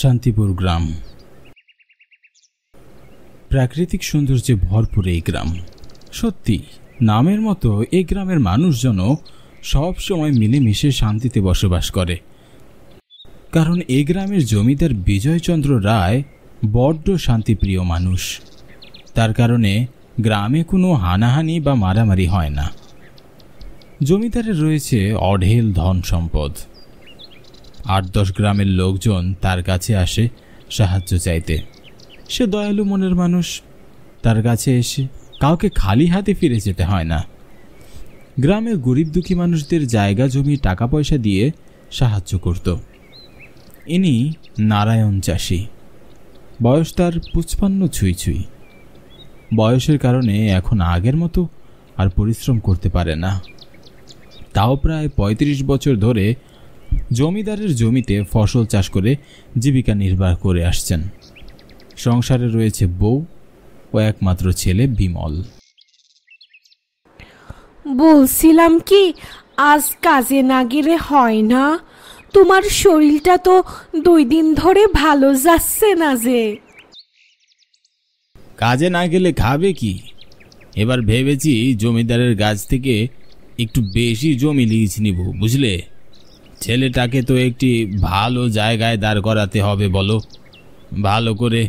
শান্তিপুর গ্রাম প্রাকৃতিক সৌন্দর্যে ভরপুর এই গ্রাম সত্যি নামের মতো এই গ্রামের মানুষজনও সব সময় মিলেমিশে শান্তিতে বসবাস করে কারণ এই গ্রামের জমিদার বিজয়চন্দ্র রায় বড্ড শান্তিপ্রিয় মানুষ তার কারণে গ্রামে কোনো হানাহানি বা মারামারি হয় না জমিদারের রয়েছে অঢেল ধন সম্পদ আট দশ গ্রামের লোকজন তার কাছে আসে সাহায্য চাইতে সে দয়ালু মনের মানুষ তার কাছে এসে কাউকে খালি হাতে ফিরে যেতে হয় না গ্রামের গরিব দুঃখী মানুষদের জায়গা জমি টাকা পয়সা দিয়ে সাহায্য করত ইনি নারায়ণ চাষী বয়স তার পুষ্পান্ন ছুঁই ছুঁই বয়সের কারণে এখন আগের মতো আর পরিশ্রম করতে পারে না তাও প্রায় ৩৫ বছর ধরে জমিদারের জমিতে ফসল চাষ করে জীবিকা নির্বাহ করে আসছেন সংসারে রয়েছে বউ ও একমাত্র ছেলে বিমল বলছিলাম কি আজ কাজে না গেলে হয় না তোমার শরীরটা তো দুই দিন ধরে ভালো যাচ্ছে না যে কাজে না গেলে খাবে কি এবার ভেবেছি জমিদারের গাছ থেকে একটু বেশি জমি লিজ নিব বুঝলে ছেলেটাকে তো একটি ভালো জায়গায় দাঁড় করাতে হবে বলো ভালো করে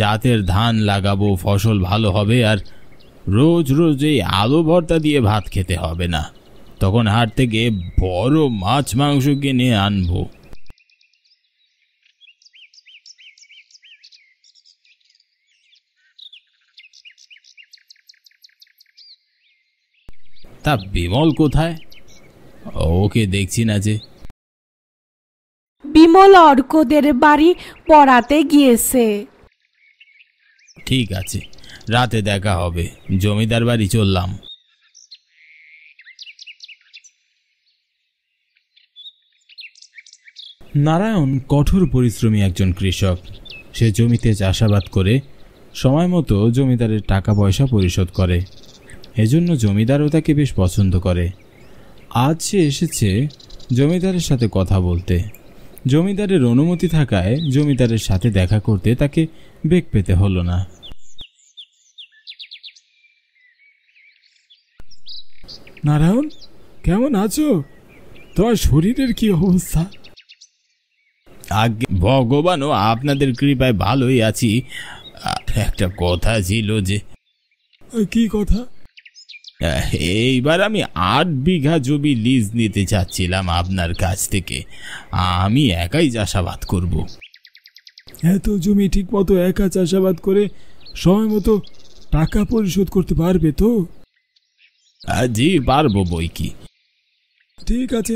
জাতের ধান লাগাবো ফসল ভালো হবে আর রোজ রোজ এই আলো ভর্তা দিয়ে ভাত খেতে হবে না তখন হাট থেকে বড় মাছ মাংস কিনে আনবো তা বিমল কোথায় ওকে দেখছি না যে বিমল অর্কদের বাড়ি পড়াতে গিয়েছে ঠিক আছে রাতে দেখা হবে জমিদার বাড়ি চললাম নারায়ণ কঠোর পরিশ্রমী একজন কৃষক সে জমিতে চাষাবাদ করে সময় মতো জমিদারের টাকা পয়সা পরিশোধ করে এজন্য জমিদারও তাকে বেশ পছন্দ করে আজ সে এসেছে জমিদারের সাথে কথা বলতে জমিদারের অনুমতি থাকায় জমিদারের সাথে দেখা করতে তাকে বেগ পেতে হলো না নারায়ণ কেমন আছো তোমার শরীরের কি অবস্থা আগে ভগবানও আপনাদের কৃপায় ভালোই আছি একটা কথা ছিল যে কি কথা এইবার আমি আট বিঘা জমি লিজ নিতে চাচ্ছিলাম আপনার কাছ থেকে আমি একাই চাষাবাদ করব এত জমি ঠিকমতো একা চাষাবাদ করে সময় মতো টাকা পরিশোধ করতে পারবে তো জি পারবো বই কি ঠিক আছে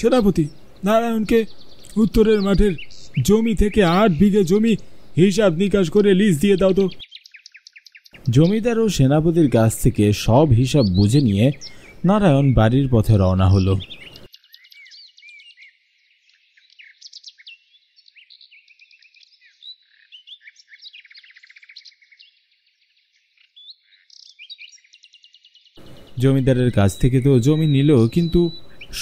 সেনাপতি নারায়ণকে উত্তরের মাঠের জমি থেকে আট বিঘে জমি হিসাব নিকাশ করে লিজ দিয়ে দাও তো জমিদার ও সেনাপতির কাছ থেকে সব হিসাব বুঝে নিয়ে নারায়ণ বাড়ির পথে রওনা হলো জমিদারের কাছ থেকে তো জমি নিল কিন্তু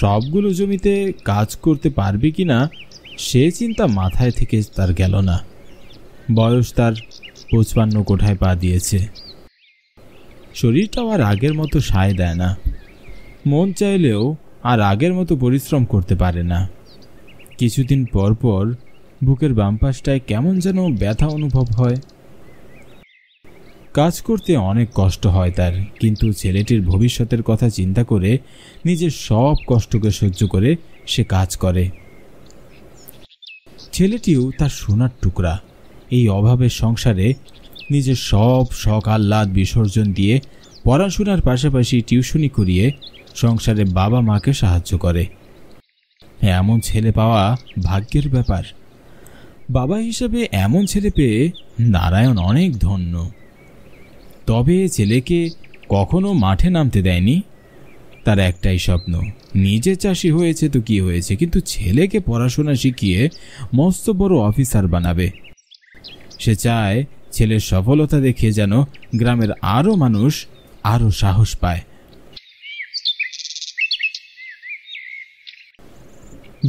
সবগুলো জমিতে কাজ করতে পারবে কি না সে চিন্তা মাথায় থেকে তার গেল না বয়স তার পঁচপান্ন কোঠায় পা দিয়েছে শরীরটাও আর আগের মতো সায় দেয় না মন চাইলেও আর আগের মতো পরিশ্রম করতে পারে না কিছুদিন পর পর বুকের বামপাশটায় কেমন যেন ব্যথা অনুভব হয় কাজ করতে অনেক কষ্ট হয় তার কিন্তু ছেলেটির ভবিষ্যতের কথা চিন্তা করে নিজের সব কষ্টকে সহ্য করে সে কাজ করে ছেলেটিও তার সোনার টুকরা এই অভাবের সংসারে নিজের সব শখ আহ্লাদ বিসর্জন দিয়ে পড়াশোনার পাশাপাশি টিউশনি করিয়ে সংসারে বাবা মাকে সাহায্য করে এমন ছেলে পাওয়া ভাগ্যের ব্যাপার বাবা হিসেবে এমন ছেলে পেয়ে নারায়ণ অনেক ধন্য তবে ছেলেকে কখনো মাঠে নামতে দেয়নি তার একটাই স্বপ্ন নিজে চাষি হয়েছে তো কি হয়েছে কিন্তু ছেলেকে পড়াশোনা শিখিয়ে মস্ত বড় অফিসার বানাবে সে চায় ছেলের সফলতা দেখে যেন গ্রামের আরও মানুষ আরও সাহস পায়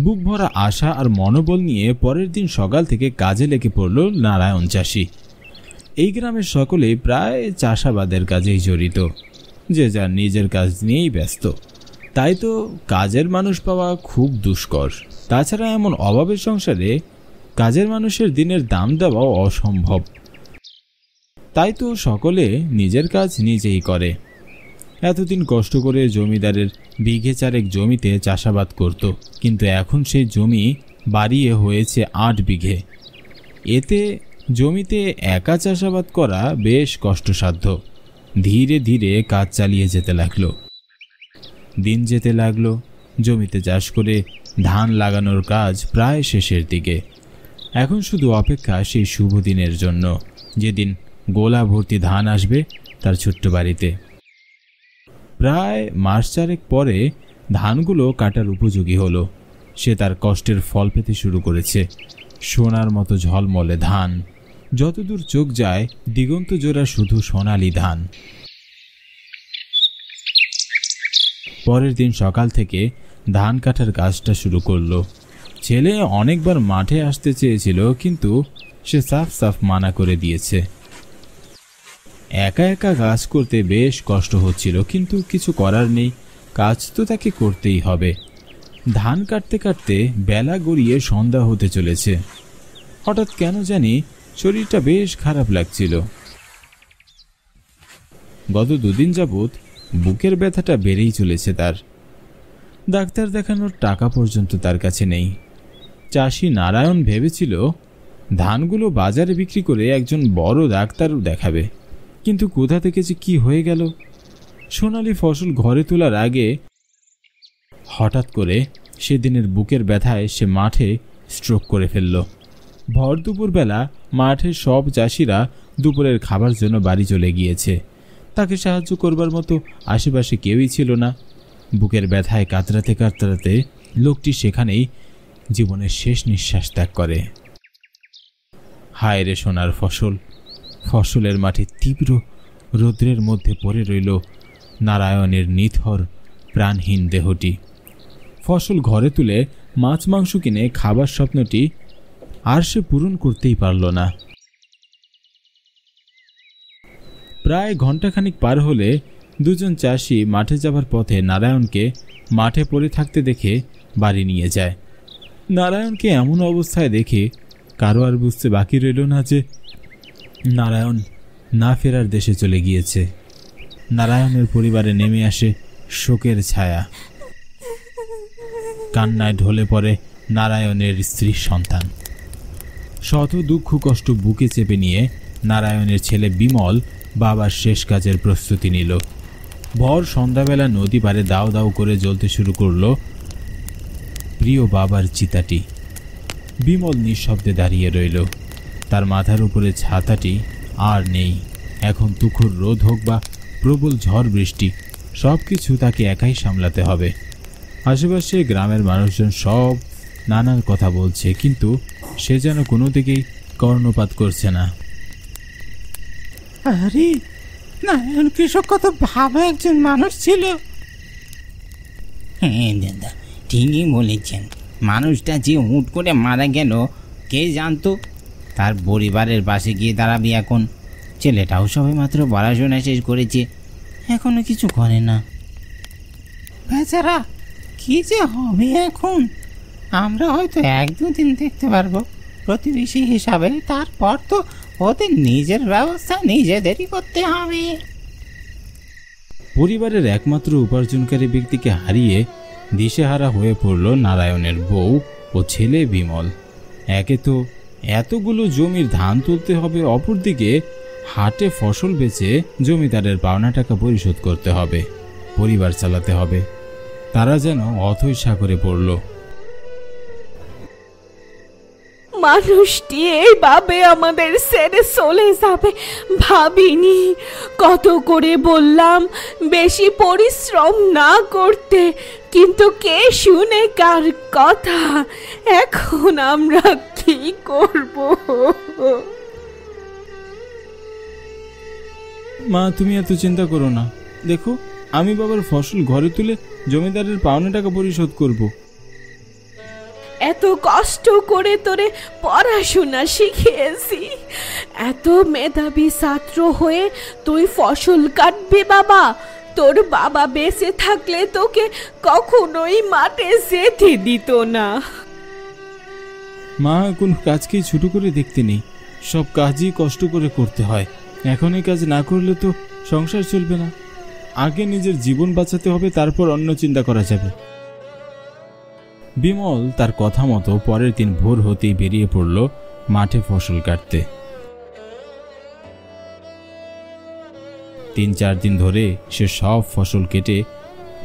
বুক ভরা আশা আর মনোবল নিয়ে পরের দিন সকাল থেকে কাজে লেগে পড়ল নারায়ণ চাষি এই গ্রামের সকলেই প্রায় চাষাবাদের কাজেই জড়িত যে যার নিজের কাজ নিয়েই ব্যস্ত তাই তো কাজের মানুষ পাওয়া খুব দুষ্কর তাছাড়া এমন অভাবের সংসারে কাজের মানুষের দিনের দাম দেওয়াও অসম্ভব তাই তো সকলে নিজের কাজ নিজেই করে এতদিন কষ্ট করে জমিদারের বিঘে চারেক জমিতে চাষাবাদ করত কিন্তু এখন সেই জমি বাড়িয়ে হয়েছে আট বিঘে এতে জমিতে একা চাষাবাদ করা বেশ কষ্টসাধ্য ধীরে ধীরে কাজ চালিয়ে যেতে লাগলো দিন যেতে লাগলো জমিতে চাষ করে ধান লাগানোর কাজ প্রায় শেষের দিকে এখন শুধু অপেক্ষা সেই শুভ দিনের জন্য যেদিন গোলা ভর্তি ধান আসবে তার ছোট্ট বাড়িতে প্রায় মাস চারেক পরে ধানগুলো কাটার উপযোগী হলো সে তার কষ্টের ফল পেতে শুরু করেছে সোনার মতো ঝলমলে ধান যতদূর চোখ যায় দিগন্ত জোড়া শুধু সোনালি ধান পরের দিন সকাল থেকে ধান কাটার কাজটা শুরু করলো ছেলে অনেকবার মাঠে আসতে চেয়েছিল কিন্তু সে সাফ সাফ মানা করে দিয়েছে একা একা কাজ করতে বেশ কষ্ট হচ্ছিল কিন্তু কিছু করার নেই কাজ তো তাকে করতেই হবে ধান কাটতে কাটতে বেলা গড়িয়ে সন্ধ্যা হতে চলেছে হঠাৎ কেন জানি শরীরটা বেশ খারাপ লাগছিল গত দুদিন যাবৎ বুকের ব্যথাটা বেড়েই চলেছে তার ডাক্তার দেখানোর টাকা পর্যন্ত তার কাছে নেই চাষি নারায়ণ ভেবেছিল ধানগুলো বাজারে বিক্রি করে একজন বড় ডাক্তার দেখাবে কিন্তু কোথা থেকে যে কী হয়ে গেল সোনালি ফসল ঘরে তোলার আগে হঠাৎ করে সেদিনের বুকের ব্যথায় সে মাঠে স্ট্রোক করে ফেলল ভর দুপুরবেলা মাঠে সব চাষিরা দুপুরের খাবার জন্য বাড়ি চলে গিয়েছে তাকে সাহায্য করবার মতো আশেপাশে কেউই ছিল না বুকের ব্যথায় কাতরাতে কাতরাতে লোকটি সেখানেই জীবনের শেষ নিঃশ্বাস ত্যাগ করে হায় রে সোনার ফসল ফসলের মাঠে তীব্র রৌদ্রের মধ্যে পড়ে রইল নারায়ণের নিথর প্রাণহীন দেহটি ফসল ঘরে তুলে মাছ মাংস কিনে খাবার স্বপ্নটি আর সে পূরণ করতেই পারল না প্রায় ঘন্টাখানিক পার হলে দুজন চাষি মাঠে যাবার পথে নারায়ণকে মাঠে পড়ে থাকতে দেখে বাড়ি নিয়ে যায় নারায়ণকে এমন অবস্থায় দেখে কারো আর বুঝতে বাকি রইল না যে নারায়ণ না ফেরার দেশে চলে গিয়েছে নারায়ণের পরিবারে নেমে আসে শোকের ছায়া কান্নায় ঢলে পড়ে নারায়ণের স্ত্রীর সন্তান শত দুঃখ কষ্ট বুকে চেপে নিয়ে নারায়ণের ছেলে বিমল বাবার শেষ কাজের প্রস্তুতি নিল ভর সন্ধ্যাবেলা নদী পারে দাও দাও করে জ্বলতে শুরু করলো প্রিয় বাবার চিতাটি বিমল নিঃশব্দে দাঁড়িয়ে রইল তার মাথার উপরে ছাতাটি আর নেই এখন তুখুর রোধ হোক বা প্রবল ঝড় বৃষ্টি সব কিছু তাকে একাই সামলাতে হবে আশেপাশে গ্রামের মানুষজন সব নানান কথা বলছে কিন্তু সে যেন কোনো দিকেই কর্ণপাত করছে না আরে নারায়ণ কৃষক কত ভাবা একজন মানুষ ছিল হ্যাঁ দাদা ঠিকই বলেছেন মানুষটা যে হুট করে মারা গেল কে জানতো তার পরিবারের পাশে গিয়ে দাঁড়াবি এখন ছেলেটাও সবে মাত্র পড়াশোনা শেষ করেছে এখনো কিছু করে না বেচারা কি যে হবে এখন আমরা হয়তো এক দুদিন দেখতে পারবো প্রতিবেশী হিসাবে তারপর তো ওদের নিজের ব্যবস্থা নিজেদেরই করতে হবে পরিবারের একমাত্র উপার্জনকারী ব্যক্তিকে হারিয়ে দিশেহারা হয়ে পড়ল নারায়ণের বউ ও ছেলে বিমল একে তো এতগুলো জমির ধান তুলতে হবে অপরদিকে হাটে ফসল বেচে জমিদারের পাওনা টাকা পরিশোধ করতে হবে পরিবার চালাতে হবে তারা যেন অথৈসা সাগরে পড়ল মানুষটি এইভাবে আমাদের ছেড়ে চলে যাবে ভাবিনি কত করে বললাম বেশি পরিশ্রম না করতে কিন্তু কে শুনে কার কথা এখন আমরা কি করব মা তুমি এত চিন্তা করো না দেখো আমি বাবার ফসল ঘরে তুলে জমিদারের পাওনা টাকা পরিশোধ করব এত কষ্ট করে তোরে পড়াশোনা শিখিয়েছি এত মেধাবী ছাত্র হয়ে তুই ফসল কাটবি বাবা তোর বাবা বেঁচে থাকলে তোকে কখনোই মাঠে যেতে দিত না মা কোনো কাজকেই ছোট করে দেখতে নেই সব কাজই কষ্ট করে করতে হয় এখন এই কাজ না করলে তো সংসার চলবে না আগে নিজের জীবন বাঁচাতে হবে তারপর অন্য চিন্তা করা যাবে বিমল তার কথা মতো পরের দিন ভোর হতেই বেরিয়ে পড়ল মাঠে ফসল কাটতে তিন চার দিন ধরে সে সব ফসল কেটে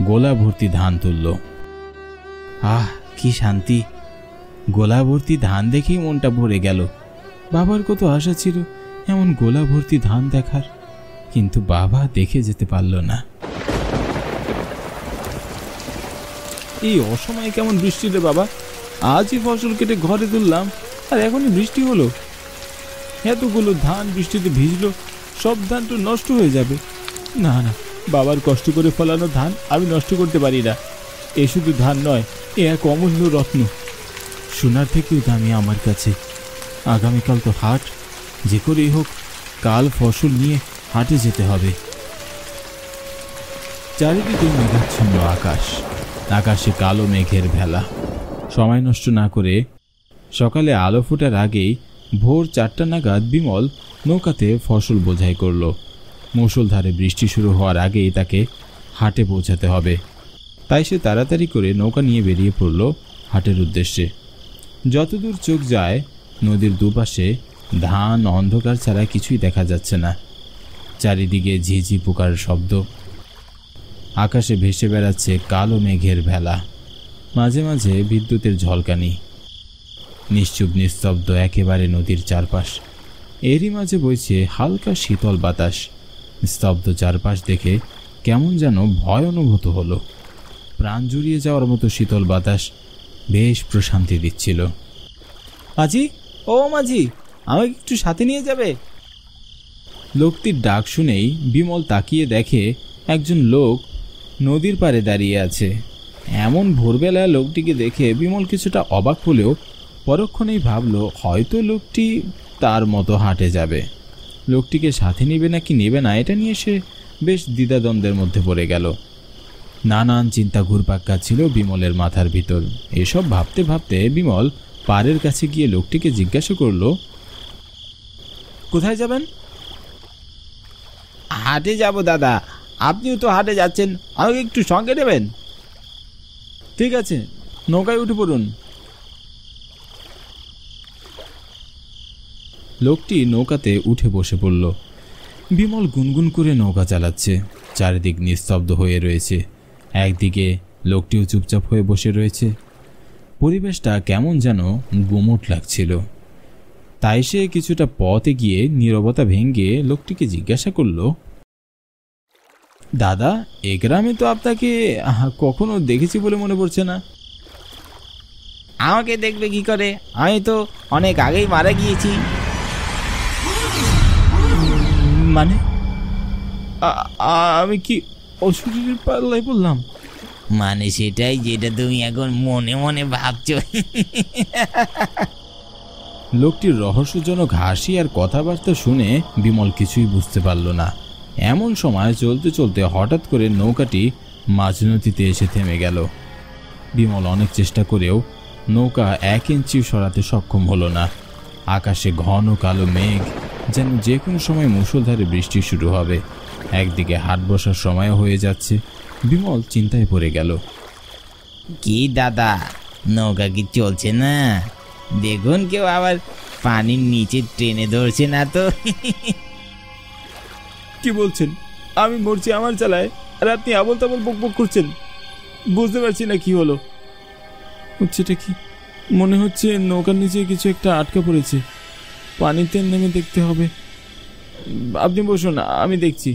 গোলা ভর্তি ধান তুলল আহ কি শান্তি গোলা ভর্তি ধান দেখেই মনটা ভরে গেল বাবার কত আশা ছিল এমন গোলা ভর্তি ধান দেখার কিন্তু বাবা দেখে যেতে পারল না এই অসময়ে কেমন বৃষ্টি রে বাবা আজই ফসল কেটে ঘরে তুললাম আর এখনই বৃষ্টি হলো এতগুলো ধান বৃষ্টিতে ভিজলো সব ধান তো নষ্ট হয়ে যাবে না না বাবার কষ্ট করে ফলানো ধান আমি নষ্ট করতে পারি না এ শুধু ধান নয় এ এক অমূল্য রত্ন সোনার থেকেও দামি আমার কাছে আগামীকাল তো হাট যে করেই হোক কাল ফসল নিয়ে হাটে যেতে হবে চারিদিকে মেঘাচ্ছন্ন আকাশ আকাশে কালো মেঘের ভেলা সময় নষ্ট না করে সকালে আলো ফোটার আগেই ভোর চারটা নাগাদ বিমল নৌকাতে ফসল বোঝাই করল মুসলধারে বৃষ্টি শুরু হওয়ার আগেই তাকে হাটে পৌঁছাতে হবে তাই সে তাড়াতাড়ি করে নৌকা নিয়ে বেরিয়ে পড়ল হাটের উদ্দেশ্যে যতদূর চোখ যায় নদীর দুপাশে ধান অন্ধকার ছাড়া কিছুই দেখা যাচ্ছে না চারিদিকে ঝিঝি পোকার শব্দ আকাশে ভেসে বেড়াচ্ছে কালো মেঘের ভেলা মাঝে মাঝে বিদ্যুতের ঝলকানি নিশ্চুপ নিস্তব্ধ একেবারে নদীর চারপাশ এরই মাঝে বইছে হালকা শীতল বাতাস স্তব্ধ চারপাশ দেখে কেমন যেন ভয় অনুভূত হলো প্রাণ জুড়িয়ে যাওয়ার মতো শীতল বাতাস বেশ প্রশান্তি দিচ্ছিল মাঝি ও মাঝি আমাকে একটু সাথে নিয়ে যাবে লোকটির ডাক শুনেই বিমল তাকিয়ে দেখে একজন লোক নদীর পাড়ে দাঁড়িয়ে আছে এমন ভোরবেলায় লোকটিকে দেখে বিমল কিছুটা অবাক হলেও পরক্ষণেই ভাবল হয়তো লোকটি তার মতো হাঁটে যাবে লোকটিকে সাথে নেবে নাকি নেবে না এটা নিয়ে সে বেশ দ্বিধাদ্বন্দ্বের মধ্যে পড়ে গেল নানান চিন্তা ঘুরপাক্কা ছিল বিমলের মাথার ভিতর এসব ভাবতে ভাবতে বিমল পাড়ের কাছে গিয়ে লোকটিকে জিজ্ঞাসা করল কোথায় যাবেন হাটে যাব দাদা আপনিও তো হাটে যাচ্ছেন আমাকে একটু সঙ্গে নেবেন ঠিক আছে নৌকায় উঠে পড়ুন লোকটি নৌকাতে উঠে বসে পড়ল বিমল গুনগুন করে নৌকা চালাচ্ছে চারিদিক নিস্তব্ধ হয়ে রয়েছে একদিকে লোকটিও চুপচাপ হয়ে বসে রয়েছে পরিবেশটা কেমন যেন গুমট লাগছিল তাই সে কিছুটা পথে গিয়ে নীরবতা ভেঙে লোকটিকে জিজ্ঞাসা করল দাদা এ গ্রামে তো আপনাকে কখনো দেখেছি বলে মনে পড়ছে না আমাকে দেখবে কি করে আমি তো অনেক আগেই মারা গিয়েছি মানে আমি কি অসুখের পাল্লায় বললাম মানে সেটাই যেটা তুমি এখন মনে মনে ভাবছো লোকটির রহস্যজনক হাসি আর কথাবার্তা শুনে বিমল কিছুই বুঝতে পারল না এমন সময় চলতে চলতে হঠাৎ করে নৌকাটি মাঝ নদীতে এসে থেমে গেল বিমল অনেক চেষ্টা করেও নৌকা এক ইঞ্চি সরাতে সক্ষম হলো না আকাশে ঘন কালো মেঘ যেন যে কোনো সময় মুসলধারে বৃষ্টি শুরু হবে একদিকে হাট বসার সময় হয়ে যাচ্ছে বিমল চিন্তায় পড়ে গেল কি দাদা নৌকা কি চলছে না দেখুন কেউ আবার পানির নিচে ট্রেনে ধরছে না তো কি বলছেন আমি মরছি আমার চালায় আর আপনি আবল তাবল বক বক করছেন বুঝতে পারছি না কি হলো হচ্ছেটা কি মনে হচ্ছে নৌকার নিচে কিছু একটা আটকা পড়েছে পানিতে নেমে দেখতে হবে আপনি বসুন আমি দেখছি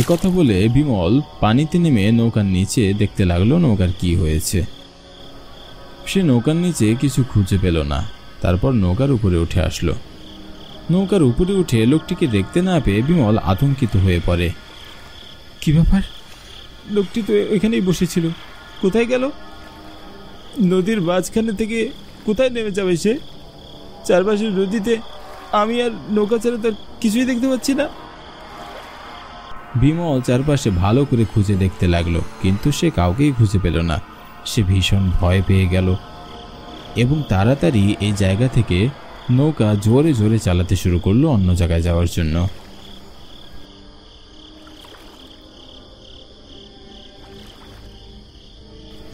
এ কথা বলে বিমল পানিতে নেমে নৌকার নিচে দেখতে লাগলো নৌকার কি হয়েছে সে নৌকার নিচে কিছু খুঁজে পেল না তারপর নৌকার উপরে উঠে আসলো নৌকার উপরে উঠে লোকটিকে দেখতে না পেয়ে বিমল আতঙ্কিত হয়ে পড়ে কি ব্যাপার লোকটি তো এখানেই বসেছিল কোথায় গেল নদীর মাঝখানে থেকে কোথায় নেমে যাবে সে চারপাশের নদীতে আমি আর নৌকা ছাড়া তার কিছুই দেখতে পাচ্ছি না বিমল চারপাশে ভালো করে খুঁজে দেখতে লাগলো কিন্তু সে কাউকেই খুঁজে পেল না সে ভীষণ ভয় পেয়ে গেল এবং তাড়াতাড়ি এই জায়গা থেকে নৌকা জোরে জোরে চালাতে শুরু করলো অন্য জায়গায় যাওয়ার জন্য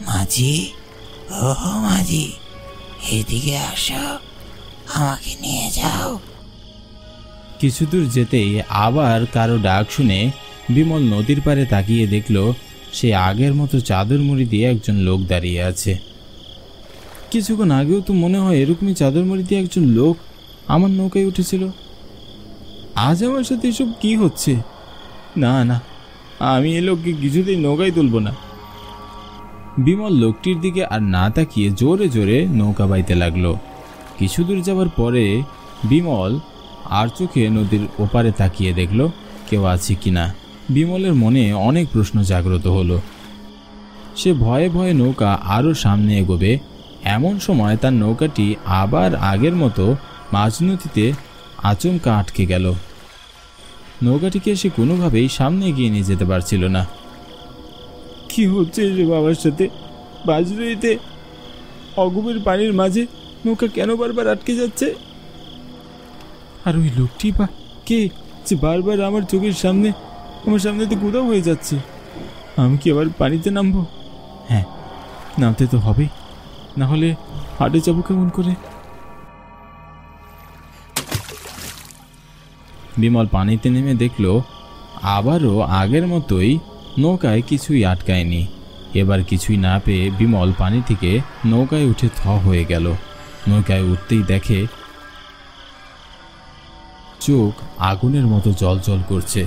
মাঝি ও মাঝি এদিকে আসো আমাকে নিয়ে যাও কিছু দূর যেতেই আবার কারো ডাক শুনে বিমল নদীর পারে তাকিয়ে দেখল সে আগের মতো চাদর মুড়ি দিয়ে একজন লোক দাঁড়িয়ে আছে কিছুক্ষণ আগেও তো মনে হয় এরকমই চাদর মুড়ি দিয়ে একজন লোক আমার নৌকায় উঠেছিল আজ আমার সাথে এসব কি হচ্ছে না না আমি এ লোককে কিছুতেই নৌকায় তুলব না বিমল লোকটির দিকে আর না তাকিয়ে জোরে জোরে নৌকা বাইতে লাগলো কিছু দূর যাওয়ার পরে বিমল আর চোখে নদীর ওপারে তাকিয়ে দেখল কেউ আছে কি না বিমলের মনে অনেক প্রশ্ন জাগ্রত হলো সে ভয়ে ভয়ে নৌকা আরও সামনে এগোবে এমন সময় তার নৌকাটি আবার আগের মতো মাঝনদীতে আচমকা আটকে গেল নৌকাটিকে সে কোনোভাবেই সামনে এগিয়ে নিয়ে যেতে পারছিল না কি হচ্ছে এসব আমার সাথে বাজরইতে অগভীর পানির মাঝে নৌকা কেন বারবার আটকে যাচ্ছে আর ওই লোকটি বা কে যে বারবার আমার চোখের সামনে আমার সামনে তো কোথাও হয়ে যাচ্ছে আমি কি আবার পানিতে নামবো হ্যাঁ নামতে তো হবে না হলে হাটে যাবো কেমন করে বিমল পানিতে নেমে দেখলো আবারও আগের মতোই নৌকায় কিছুই আটকায়নি এবার কিছুই না পেয়ে বিমল পানি থেকে নৌকায় উঠে থ হয়ে গেল নৌকায় উঠতেই দেখে চোখ আগুনের মতো জলজল করছে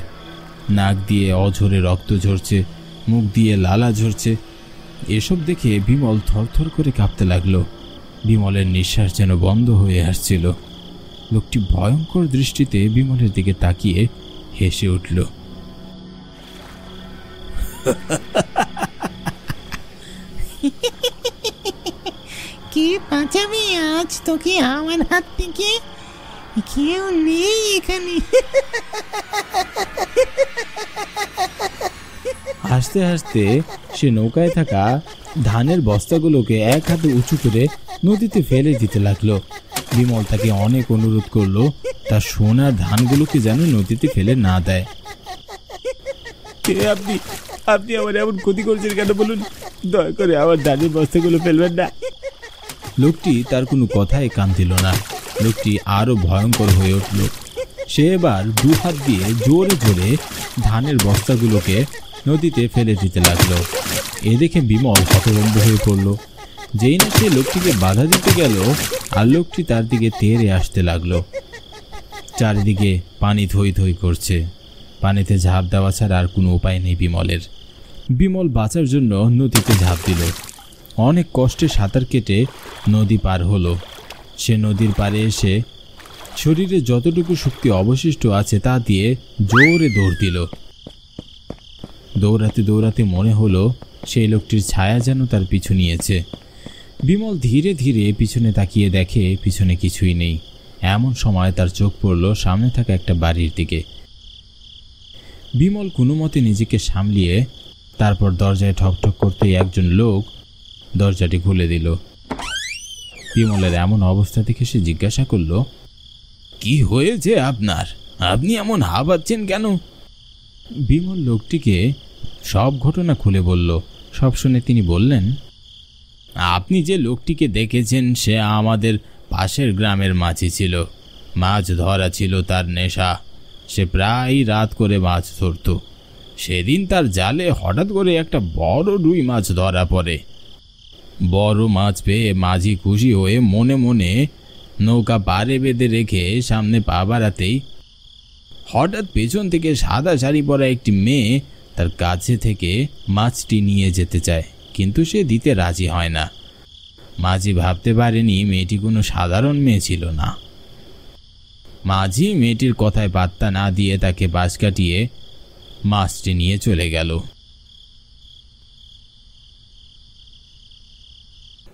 নাক দিয়ে অঝরে রক্ত ঝরছে মুখ দিয়ে লালা ঝরছে এসব দেখে বিমল থরথর করে কাঁপতে লাগলো বিমলের নিঃশ্বাস যেন বন্ধ হয়ে আসছিল লোকটি ভয়ঙ্কর দৃষ্টিতে বিমলের দিকে তাকিয়ে হেসে উঠল কে বাঁচাবে আজ তোকে আমার হাত থেকে কেউ নেই এখানে হাসতে হাসতে সে নৌকায় থাকা ধানের বস্তাগুলোকে এক হাতে উঁচু করে নদীতে ফেলে দিতে লাগলো বিমল তাকে অনেক অনুরোধ করলো তার সোনার ধানগুলোকে যেন নদীতে ফেলে না দেয় আপনি আপনি আমার এমন ক্ষতি করছেন কেন বলুন দয়া করে আমার ধানের বস্তাগুলো ফেলবেন না লোকটি তার কোনো কথায় কান দিল না লোকটি আরও ভয়ঙ্কর হয়ে উঠল সে এবার দু হাত দিয়ে জোরে জোরে ধানের বস্তাগুলোকে নদীতে ফেলে দিতে লাগলো এ দেখে বিমল হতভম্ব হয়ে পড়ল যেই না সে লোকটিকে বাধা দিতে গেল আর লোকটি তার দিকে তেরে আসতে লাগলো চারিদিকে পানি ধই ধই করছে পানিতে ঝাঁপ দেওয়া ছাড়া আর কোনো উপায় নেই বিমলের বিমল বাঁচার জন্য নদীতে ঝাঁপ দিল অনেক কষ্টে সাঁতার কেটে নদী পার হলো সে নদীর পাড়ে এসে শরীরে যতটুকু শক্তি অবশিষ্ট আছে তা দিয়ে জোরে দৌড় দিল দৌড়াতে দৌড়াতে মনে হলো সেই লোকটির ছায়া যেন তার পিছু নিয়েছে বিমল ধীরে ধীরে পিছনে তাকিয়ে দেখে পিছনে কিছুই নেই এমন সময় তার চোখ পড়ল সামনে থাকা একটা বাড়ির দিকে বিমল কোনো মতে নিজেকে সামলিয়ে তারপর দরজায় ঠকঠক করতেই একজন লোক দরজাটি খুলে দিল বিমলের এমন অবস্থা দেখে সে জিজ্ঞাসা করল কি হয়েছে আপনার আপনি এমন হাবাচ্ছেন কেন বিমল লোকটিকে সব ঘটনা খুলে বলল সব শুনে তিনি বললেন আপনি যে লোকটিকে দেখেছেন সে আমাদের পাশের গ্রামের মাছি ছিল মাছ ধরা ছিল তার নেশা সে প্রায় রাত করে মাছ ধরত সেদিন তার জালে হঠাৎ করে একটা বড় রুই মাছ ধরা পড়ে বড় মাছ পেয়ে মাঝি খুশি হয়ে মনে মনে নৌকা পাড়ে বেঁধে রেখে সামনে পা বাড়াতেই হঠাৎ পেছন থেকে সাদা শাড়ি পরা একটি মেয়ে তার কাছে থেকে মাছটি নিয়ে যেতে চায় কিন্তু সে দিতে রাজি হয় না মাঝি ভাবতে পারেনি মেয়েটি কোনো সাধারণ মেয়ে ছিল না মাঝি মেয়েটির কথায় বার্তা না দিয়ে তাকে বাস কাটিয়ে মাছটি নিয়ে চলে গেল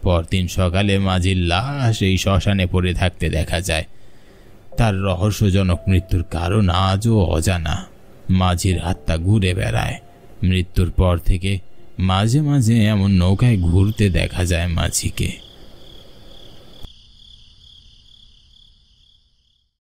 পরদিন সকালে মাঝির লাশ এই শ্মশানে পড়ে থাকতে দেখা যায় তার রহস্যজনক মৃত্যুর কারণ আজও অজানা মাঝির হাতটা ঘুরে বেড়ায় মৃত্যুর পর থেকে মাঝে মাঝে এমন নৌকায় ঘুরতে দেখা যায় মাঝিকে